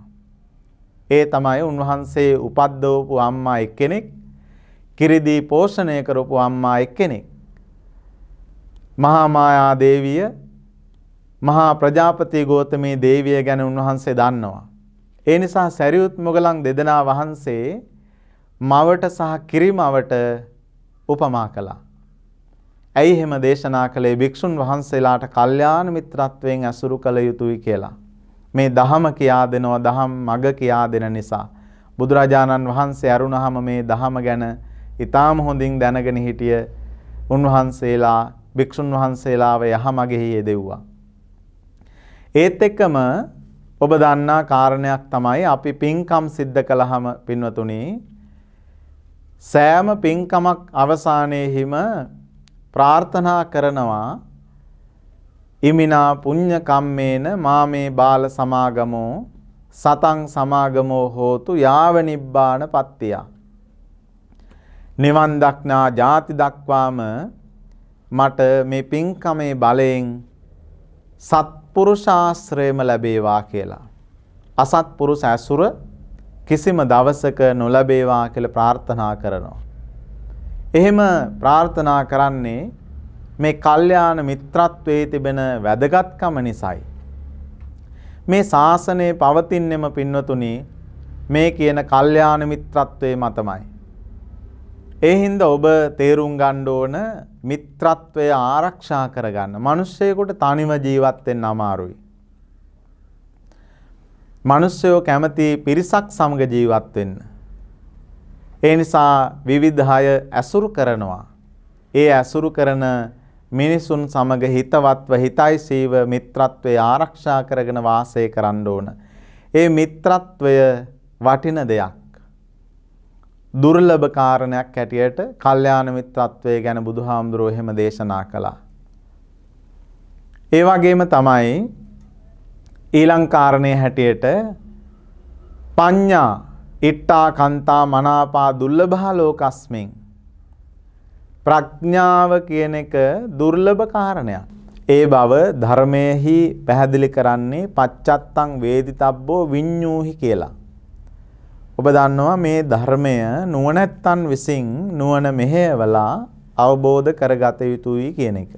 S2: ඒ තමයි උන්වහන්සේ උපද්දවපු අම්මා එක්කෙනෙක් කිරිදී පෝෂණය කරපු අම්මා එක්කෙනෙක්. මහා මායා දේවිය මහා ප්‍රජාපති ගෝතමී දේවිය ගැන උන්වහන්සේ දන්නවා. ඒ නිසා සැරියුත් මොගලන් දෙදෙනා වහන්සේ මවට සහ කිරිමවට උපමා කළා. ඇයි එහෙම දේශනා කළේ භික්ෂුන් වහන්සේලාට කල්යාණ මිත්‍රත්වයෙන් ඇසුරු කළ යුතුයි කියලා. මේ දහම කියා දෙනවා දහම් මග කියා දෙන නිසා. බුදුරජාණන් වහන්සේ අරුණහම මේ දහම ගැන ඉතාම හොඳින් දැනගෙන හිටිය උන්වහන්සේලා භික්ෂුන් වහන්සේලාව යහමගෙහි යෙදෙව්වා. ඒත් එක්කම ඔබ දන්නා කාරණයක් තමයි අපි පින්කම් සිද්ධ කළහම පින්වතුනි සෑම පින්කමක් අවසානයේහිම ප්‍රාර්ථනා කරනවා ඉමිනා පුඤ්ඤ කම්මේන මාමේ බාල සමාගමෝ සතං සමාගමෝ හෝතු යාව නිබ්බාන පත්තිය නිවන් දක්නා ජාති දක්වාම මට මේ පින්කමේ බලයෙන් සත්පුරුෂාශ්‍රයම ලැබේවා කියලා අසත්පුරුෂ ඇසුර කිසිම දවසක නොලැබේවා කියලා ප්‍රාර්ථනා කරනවා. එහෙම ප්‍රාර්ථනා කරන්නේ මේ කල්යාණ මිත්‍රත්වයේ තිබෙන වැදගත්කම නිසායි. මේ ශාසනය පවතින්නෙම පින්වතුනි මේ කියන කල්යාණ මිත්‍රත්වයේ මතමයි. ඒ හින්දා ඔබ තේරුම් ගන්න ඕන මිත්‍රත්වය ආරක්ෂා කරගන්න. මිනිස්සෙකුට තනිව ජීවත් වෙන්න අමාරුයි. මිනිස්සයෝ කැමති පිරිසක් සමග ජීවත් වෙන්න. ඒ නිසා විවිධාය ඇසුරු කරනවා. ඒ ඇසුරු කරන මිනිසුන් සමග හිතවත්ව හිතයිසීව මිත්‍රත්වය ආරක්ෂා කරගෙන වාසය කරන්න ඕන. ඒ මිත්‍රත්වය වටින දෙයක්. දුර්ලභ කාරණයක් හැටියට කල්යාණ මිත්‍රත්වය ගැන බුදුහාමුදුරුවෝ එහෙම දේශනා කළා. ඒ වගේම තමයි ඊලංකාරණය හැටියට පඤ්ඤා ඉට්ටා කන්තා මනාපා දුර්ලභා ලෝකස්මෙන් ප්‍රඥාව කියන එක දුර්ලභ කාරණයක්. ඒ බව ධර්මයේහි පැහැදිලි කරන්නේ පච්චත්තං වේදිතබ්බෝ විඤ්ඤූහි කියලා. ඔබ දන්නවා මේ ධර්මය නුවණැත්තන් විසින් නුවණ මෙහෙයවලා අවබෝධ කරගත යුතුයි කියන එක.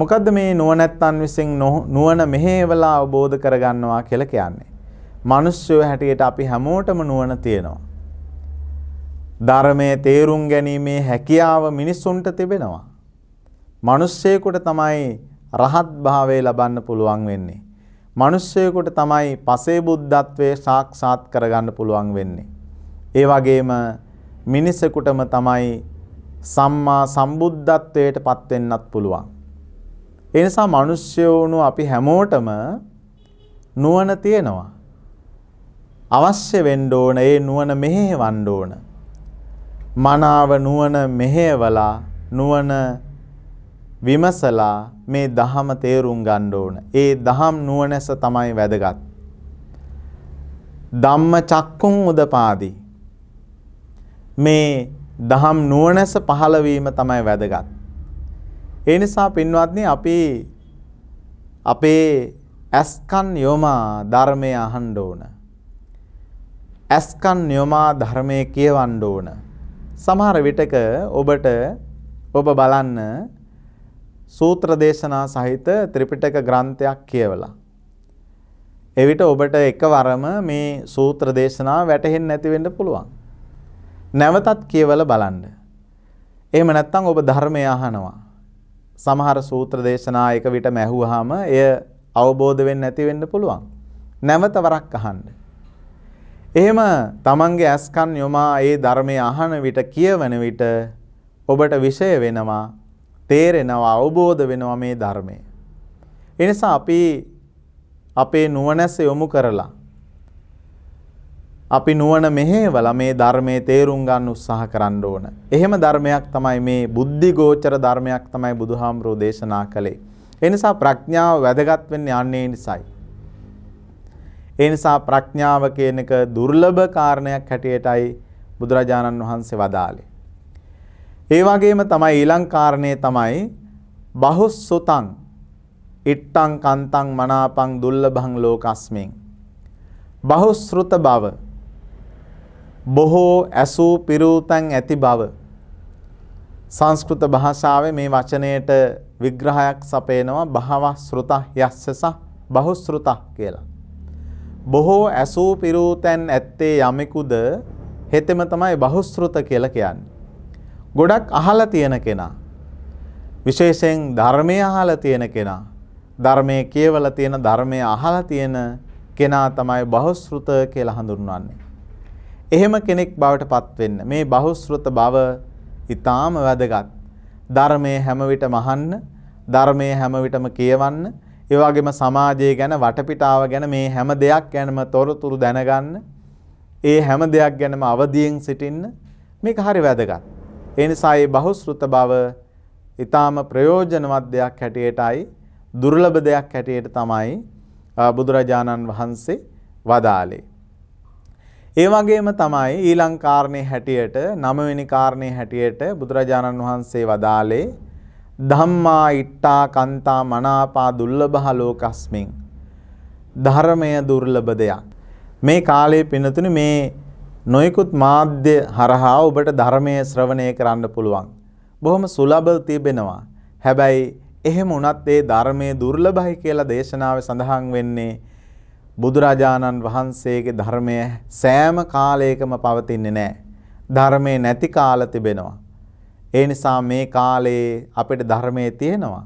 S2: මොකද්ද මේ නුවණැත්තන් විසින් නුවණ මෙහෙवला අවබෝධ කරගන්නවා කියලා කියන්නේ? මිනිස්සු හැටියට අපි හැමෝටම නුවණ තියෙනවා. ධර්මයේ තේරුම් ගැනීමේ හැකියාව මිනිසුන්ට තිබෙනවා. මිනිස්සෙකුට තමයි රහත් භාවය ලබන්න පුළුවන් වෙන්නේ. මිනිස්සෙකුට තමයි පසේ බුද්ධත්වයේ සාක්ෂාත් කරගන්න පුළුවන් වෙන්නේ. ඒ වගේම මිනිසෙකුටම තමයි සම්මා සම්බුද්ධත්වයට පත් වෙන්නත් පුළුවන්. ඒ නිසා මිනිස්සුණු අපි හැමෝටම නුවණ තියෙනවා. අවශ්‍ය වෙන්න ඕන ඒ නුවණ මෙහෙවන්න ඕන. මනාව නුවණ මෙහෙවලා නුවණ විමසලා මේ දහම තේරුම් ගන්න ඕන. ඒ දහම් නුවණැස තමයි වැදගත්. ධම්ම චක්කුම් උදපාදී මේ දහම් නුවණැස පහළ වීම තමයි වැදගත්. ඒ නිසා පින්වත්නි අපි අපේ ඇස්කන් යොමා ධර්මය අහන්න ඕන. ඇස්කන් යොමා ධර්මය කියවන්න ඕන. සමහර විටක ඔබට ඔබ බලන්න සූත්‍ර දේශනා සහිත ත්‍රිපිටක ග්‍රන්ථයක් කියවලා. එවිට ඔබට එකවරම මේ සූත්‍ර දේශනා වැටහෙන්නේ නැති වෙන්න පුළුවන්. නැවතත් කියවලා බලන්න. එහෙම නැත්නම් ඔබ ධර්මය අහනවා. සමහර සූත්‍ර දේශනා එක විට මැහුවාම එය අවබෝධ වෙන්නේ නැති වෙන්න පුළුවන්. නැවත වරක් අහන්න. එහෙම තමන්ගේ ඇස්කන් යොමා ඒ ධර්මය අහන විට කියවන විට ඔබට විෂය වෙනවා තේරෙනවා අවබෝධ වෙනවා මේ ධර්මය. එනිසා අපි අපේ නුවණැස යොමු කරලා අපි නුවණ මෙහෙවලා මේ ධර්මයේ තේරුම් ගන්න උත්සාහ කරන්න ඕන. එහෙම ධර්මයක් තමයි මේ බුද්ධිගෝචර ධර්මයක් තමයි බුදුහාමුදුරෝ දේශනා කළේ. ඒ නිසා ප්‍රඥාව වැදගත් වෙන්නේ අන්නේ නිසායි. ඒ නිසා ප්‍රඥාව කියන එක දුර්ලභ කාරණයක් හැටියටයි බුදුරජාණන් වහන්සේ වදාළේ. ඒ වගේම තමයි ඊළං කාරණේ තමයි බහුසුතං ඉට්ටං කන්තං මනාපං දුර්ලභං ලෝකස්මෙන් බහුශෘත බව බොහෝ ඇසූ පිරූතන් ඇති බව සංස්කෘත භාෂාවේ මේ වචනයට විග්‍රහයක් සපයනවා භව ශ්‍රුත යස්සස බහුශ්‍රුත කියලා. බොහෝ ඇසූ පිරූතන් ඇත්තේ යමෙකුද හෙතෙම තමයි බහුශ්‍රුත කියලා කියන්නේ. ගොඩක් අහලා තියෙන කෙනා විශේෂයෙන් ධර්මය අහලා තියෙන කෙනා ධර්මයේ කියවලා තියෙන ධර්මයේ අහලා තියෙන කෙනා තමයි බහුශ්‍රුත කියලා හඳුන්වන්නේ. එහෙම කෙනෙක් බවට පත්වෙන්න මේ බහුශ්‍රත බව ඊටාම වැදගත්. ධර්මයේ හැම විටම අහන්න, ධර්මයේ හැම විටම කියවන්න, ඒ වගේම සමාජය ගැන වටපිටාව ගැන මේ හැම දෙයක් ගැනම තොරතුරු දැනගන්න, ඒ හැම දෙයක් ගැනම අවදියෙන් සිටින්න මේක හරි වැදගත්. ඒ නිසා මේ බහුශ්‍රත බව ඊටාම ප්‍රයෝජනවත් දෙයක් හැටියටයි දුර්ලභ දෙයක් හැටියට තමයි බුදුරජාණන් වහන්සේ වදාළේ. ඒ වගේම තමයි ඊළං කාරණේ හැටියට නවවෙනි කාරණේ හැටියට බුදුරජාණන් වහන්සේ වදාලේ ධම්මා ඉට්ටා කන්තා මනාපා දුර්ලභ ලෝකස්මින් ධර්මය දුර්ලභ දෙයක් මේ කාලයේ පින්නතුනේ මේ නොයෙකුත් මාධ්‍ය හරහා ඔබට ධර්මයේ ශ්‍රවණය කරන්න පුළුවන්. බොහොම සුලභ තිබෙනවා. හැබැයි එහෙම වුණත් ඒ ධර්මයේ දුර්ලභයි කියලා දේශනාවේ සඳහන් වෙන්නේ බුදුරජාණන් වහන්සේගේ ධර්මය සෑම කාලයකම පවතින්නේ නැහැ. ධර්මයේ නැති කාල තිබෙනවා. ඒ නිසා මේ කාලේ අපිට ධර්මයේ තියෙනවා.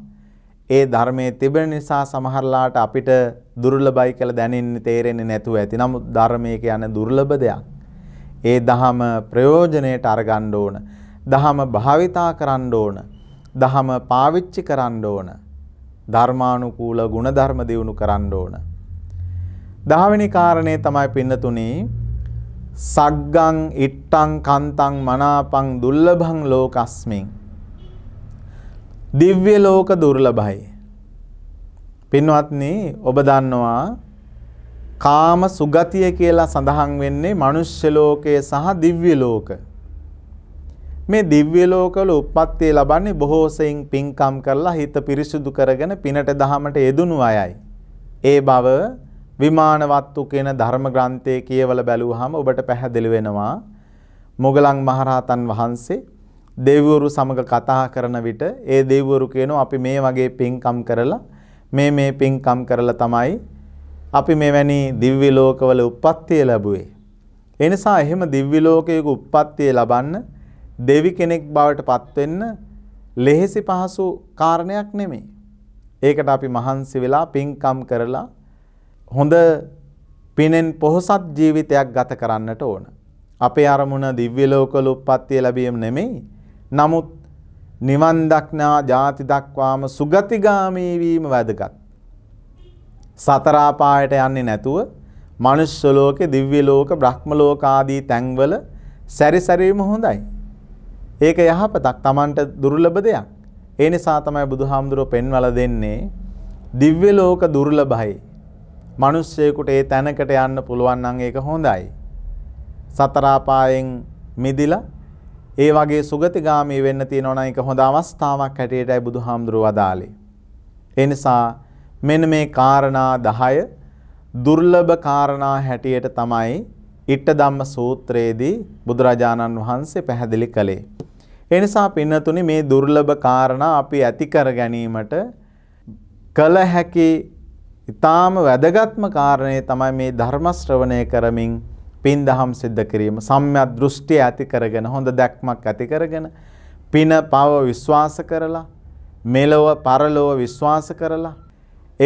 S2: ඒ ධර්මයේ තිබෙන නිසා සමහරලාට අපිට දුර්ලභයි කියලා දැනෙන්නේ තේරෙන්නේ නැතුව ඇති. නමුත් ධර්මයේ කියන්නේ දුර්ලභ දෙයක්. ඒ දහම ප්‍රයෝජනෙට අරගන්න ඕන. දහම භාවිතා කරන්න ඕන. දහම පාවිච්චි කරන්න ඕන. ධර්මානුකූල ගුණධර්ම දියුණු කරන්න ඕන. දහවෙනි කාරණය තමයි පින්නතුනේ සග්ගං ඉට්ටං කන්තං මනාපං දුර්ලභං ලෝකස්මින් දිව්‍ය ලෝක දුර්ලභයි පින්වත්නි ඔබ දන්නවා කාම සුගතිය කියලා සඳහන් වෙන්නේ මනුෂ්‍ය ලෝකයේ සහ දිව්‍ය ලෝක මේ දිව්‍ය ලෝකවල උප්පත්තිය ලබන්නේ බොහෝ සෙයින් පින්කම් කරලා හිත පිරිසුදු කරගෙන පිනට දහමට යෙදුණු අයයි ඒ බව විමානවත්තු කියන ධර්ම ග්‍රන්ථයේ කියවල බැලුවහම ඔබට පැහැදිලි වෙනවා මොගලන් මහරහතන් වහන්සේ දෙවිවරු සමග කතා කරන විට ඒ දෙවිවරු කියනවා අපි මේ වගේ පින්කම් කරලා මේ මේ පින්කම් කරලා තමයි අපි මෙවැනි දිව්‍ය ලෝකවල උප්පත්තිය ලැබුවේ. ඒ නිසා එහෙම දිව්‍ය ලෝකයක උප්පත්තිය ලබන්න දෙවි කෙනෙක් බවට පත් වෙන්න ලෙහෙසි පහසු කාරණයක් නෙමෙයි. ඒකට අපි මහන්සි වෙලා පින්කම් කරලා හොඳ පිනෙන් පොහොසත් ජීවිතයක් ගත කරන්නට ඕන. අපේ අරමුණ දිව්‍ය ලෝකවල උප්පත්තිය ලැබීම නෙමෙයි. නමුත් නිවන් දක්නා ජාති දක්වාම සුගතිගාමී වීම වැදගත්. සතර ආපායට යන්නේ නැතුව මනුෂ්‍ය ලෝකේ, දිව්‍ය ලෝක, බ්‍රහ්ම ලෝක ආදී තැන්වල සැරිසැරීම හොඳයි. ඒක යහපතක් Tamanට දුර්ලභ දෙයක්. ඒ නිසා තමයි බුදුහාමුදුරුවෝ පෙන්වලා දෙන්නේ දිව්‍ය ලෝක දුර්ලභයි. මිනිස්සෙකුට ඒ තැනකට යන්න පුළුවන් නම් ඒක හොඳයි. සතර ආපායෙන් මිදිලා ඒ වගේ සුගතිගාමී වෙන්න තියෙනවා නම් ඒක හොඳ අවස්ථාවක් හැටියටයි බුදුහාමුදුරුවෝ අදාළේ. ඒ නිසා මෙන්න මේ කාරණා 10 දුර්ලභ කාරණා හැටියට තමයි ඊට ධම්ම සූත්‍රයේදී බුදුරජාණන් වහන්සේ පැහැදිලි කළේ. ඒ නිසා පින්නතුනි මේ දුර්ලභ කාරණා අපි ඇති කර ගැනීමට කල හැකි ඉතාම වැදගත්ම කාරණය තමයි මේ ධර්මශ්‍රවණය කරමින් පින් දහම් සිද්ධ කිරීම සම්්‍යත් දෘෂ්ටිය ඇති කරගෙන හොඳ දැක්මක් ඇති කරගෙන පින පව විශ්වාස කරලා මෙලොව පරලොව විශ්වාස කරලා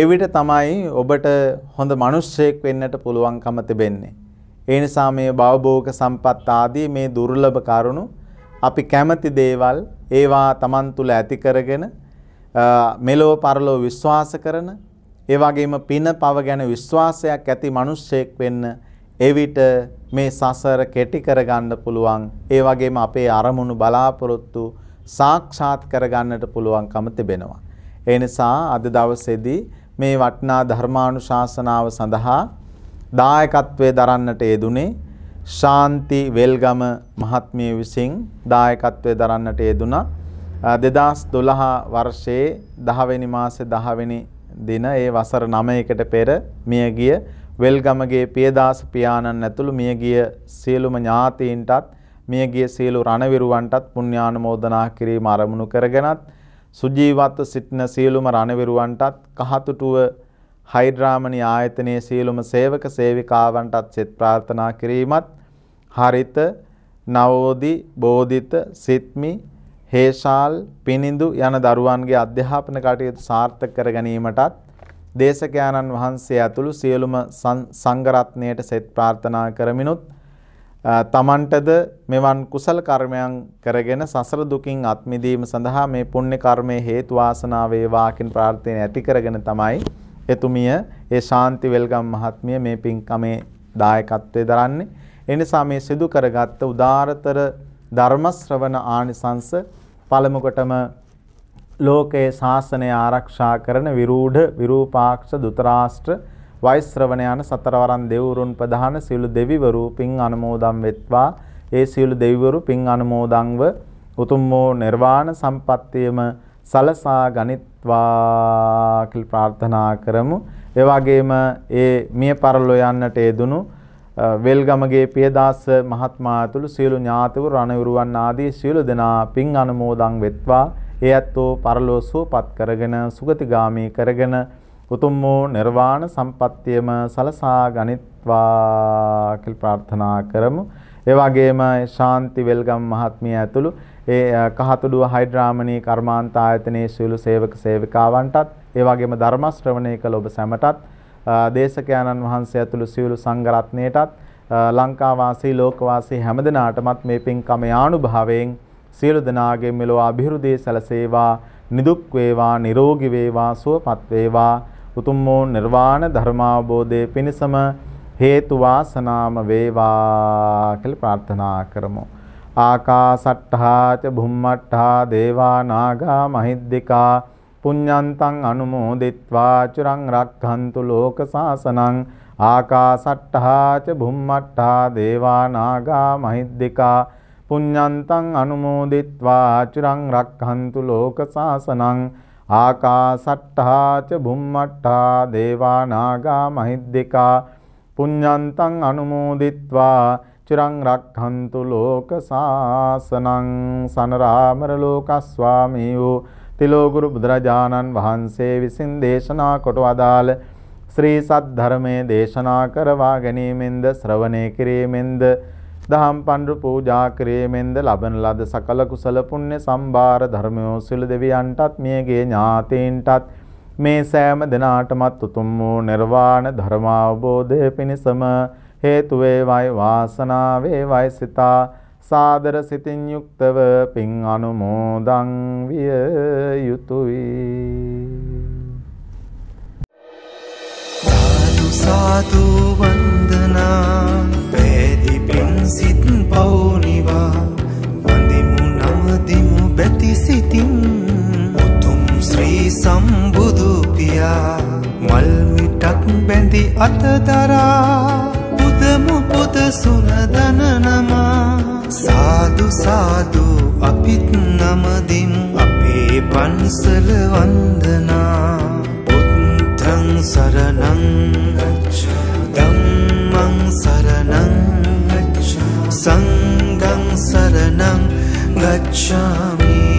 S2: එවිට තමයි ඔබට හොඳ මිනිස්සෙක් වෙන්නට පුළුවන්කම තිබෙන්නේ. ඒ නිසා මේ භවභෝග සම්පත් ආදී මේ දුර්ලභ කරුණු අපි කැමති දේවල් ඒවා Taman තුල ඇති කරගෙන මෙලොව පරලොව විශ්වාස කරන ඒ වගේම පින පව ගැන විශ්වාසයක් ඇති මිනිස්සෙක් වෙන්න එවිට මේ සසර කෙටි කරගන්න පුළුවන්. ඒ වගේම අපේ අරමුණු බලාපොරොත්තු සාක්ෂාත් කරගන්නට පුළුවන්කම තිබෙනවා. ඒ නිසා අද දවසේදී මේ වටිනා ධර්මානුශාසනාව සඳහා දායකත්වයේ දරන්නට යෙදුනේ ශාන්ති වෙල්ගම මහත්මිය විසින් දායකත්වයේ දරන්නට යෙදුනා 2012 වර්ෂයේ 10 වෙනි මාසේ 10 වෙනි දින ඒ වසර 9කට පෙර මියගිය වෙල්ගමගේ පියදාස පියාණන් ඇතුළු මියගිය සියලුම ඥාතීන්ටත් මියගිය සියලු රණවිරුවන්ටත් පුණ්‍යානුමෝදනා කිරීම ආරමුණු කරගෙනත් සුජීවත්ව සිටින සියලුම රණවිරුවන්ටත් කහතුටුව හයිඩ්‍රාමණී ආයතනයේ සියලුම සේවක සේවිකාවන්ටත් සෙත් ප්‍රාර්ථනා කිරීමත් හරිත නවෝදි බෝධිත සිත්මි හේෂාල් පිනිඳු යන දරුවන්ගේ අධ්‍යාපන කටයුතු සාර්ථක කර ගැනීමටත් දේශකයාණන් වහන්සේ ඇතුළු සියලුම සංඝරත්නයට සෙත් ප්‍රාර්ථනා කරමිනුත් තමන්ටද මෙවන් කුසල කර්මයන් කරගෙන සසර දුකින් අත් මිදීම සඳහා මේ පුණ්‍ය කර්මයේ හේතු වාසනා වේවා කියන ප්‍රාර්ථනාව ඇති කරගෙන තමයි එතුමිය ඒ ශාන්ති වෙල්ගම් මහත්මිය මේ පින්කමේ දායකත්වයේ දරන්නේ. එනිසා මේ සිදු කරගත් උදාරතර ධර්ම ශ්‍රවණ ආනිසංස පළමු කොටම ලෝකයේ ශාසනය ආරක්ෂා කරන විරූඪ විරූපාක්ෂ දුතරාෂ්ට්‍ර වෛශ්‍රවණ යන සතරවරන් දෙවුරුන් ප්‍රධාන සියලු දෙවිවරු පින් අනුමෝදන් වෙත්වා ඒ සියලු දෙවිවරු පින් අනුමෝදන්ව උතුම් වූ නිර්වාණ සම්පත්තියම සලසා ගනිත්වා කියලා ප්‍රාර්ථනා කරමු. ඒ වගේම ඒ මිය පරලෝ යන්නට යෙදුණු වෙල්ගමගේ පියදාස මහත්මයා ඇතුළු සියලු ඥාතවරු රණවිරුවන් ආදී සියලු දෙනා පින් අනුමෝදන් වෙත්වා ඒ ඇත්තෝ පරලෝ සුවපත් කරගෙන සුගතිගාමී කරගෙන උතුම් වූ නිර්වාණ සම්පත්තියම සලසා ගනිත්වා කියලා ප්‍රාර්ථනා කරමු. ඒ වගේම ශාන්ති වෙල්ගම් මහත්මිය ඇතුළු ඒ කහතුඩුව හයිඩ්‍රාමණී කර්මාන්ත ආයතනයේ සියලු සේවක සේවිකාවන්ටත් ඒ වගේම ධර්ම ශ්‍රවණය කළ ඔබ සැමටත් දේශකයාණන් වහන්සේ ඇතුළු සියලු සංඝරත්නයටත් ලංකාවාසී ලෝකවාසී හැමදෙනාටමත් මේ පින්කම ආනුභාවයෙන් සියලු දෙනාගේ මෙලොව અભිරුදේ සැලසේවා නිදුක් වේවා නිරෝගී වේවා සුවපත් වේවා උතුම් වූ නිර්වාණ ධර්මාබෝධයේ පිණසම හේතු වාසනාම වේවා කියලා ප්‍රාර්ථනා කරමු. ආකාසට්ඨා ච භුම්මට්ඨා දේවා නාගා මහිද්దికා පුඤ්ඤන්තං අනුමෝදිත්වා චුරං රක්ඛන්තු ලෝක සාසනං ආකාසට්ඨා ච භුම්මට්ඨා දේවා නාග මහිද්దికා පුඤ්ඤන්තං අනුමෝදිත්වා චුරං රක්ඛන්තු ලෝක සාසනං ආකාසට්ඨා ච භුම්මට්ඨා දේවා නාග මහිද්దికා පුඤ්ඤන්තං අනුමෝදිත්වා චිරං රක්ඛන්තු ලෝක සාසනං සනරාමර ලෝකස්වාමී වූ තිලෝගුරු බුදුරජාණන් වහන්සේ විසින් දේශනා කොට වදාළ ශ්‍රී සද්ධර්මයේ දේශනා කරවා ගැනීමෙන්ද ශ්‍රවණය කිරීමෙන්ද දහම් පඬු පූජා කිරීමෙන්ද ලබන ලද සකල කුසල පුණ්‍ය සම්භාර ධර්මයෝ සිළු දෙවියන්ටත් මියගේ ඥාතීන්ටත් මේ සෑම දිනාටමත් උතුම් වූ නිර්වාණ ධර්ම අවබෝධය පිණිසම හේතු වේවයි වාසනාව වේවයි සිතා සාදර සිතින් යුක්තව පින් අනුමෝදන් විය යුතුය
S1: සාදු සාදු වන්දනා පෙති පින් සිත් පෞනිවා වන්දිමු නමදිමු බැති සිතින් උතුම් ශ්‍රී සම්බුදු පියා මල් මිටක් බැඳි අතදරා බුදමු පුද සුනදන නමා साधु साधु अपि न मदिम् अपि पंसवन्दना पुत्रं शरणं गच्छं शरणं गच्छ सङ्गं शरणं गच्छामि